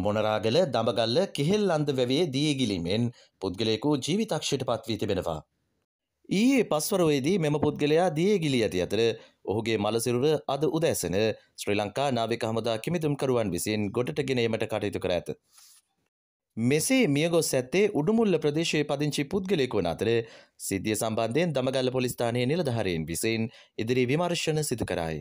මොනරාගල දමගල්ල කෙහෙල් අන්ද වැවේ දියගිලිමෙන් පුද්ගලයකු ජීවිතක්ෂයට පත්වී තිබෙනවා. ඊයේ පස්වරවේදී මෙම පුද්ගලයා දියගිලි ඇති අතර ඔහුගේ මලසිරුර අද උදැසන ශ්‍රී ලංකා නාවික හමදා කිමිතුම්කරුවන් විසින් ගොඩට ගෙනීමට කටයුතු කර ඇත. මෙසේ මියගොස් ඇත්තේ උඩුමුල්ල ප්‍රදේශයේ පදිංචි පුද්ගලයෙකු වන අතර සිද්ධිය සම්බන්ධයෙන් දමගල්ල පොලිස්ථානයේ නිලධහරයෙන් විසින් ඉදිරි විමර්ශන සිදු කරයි.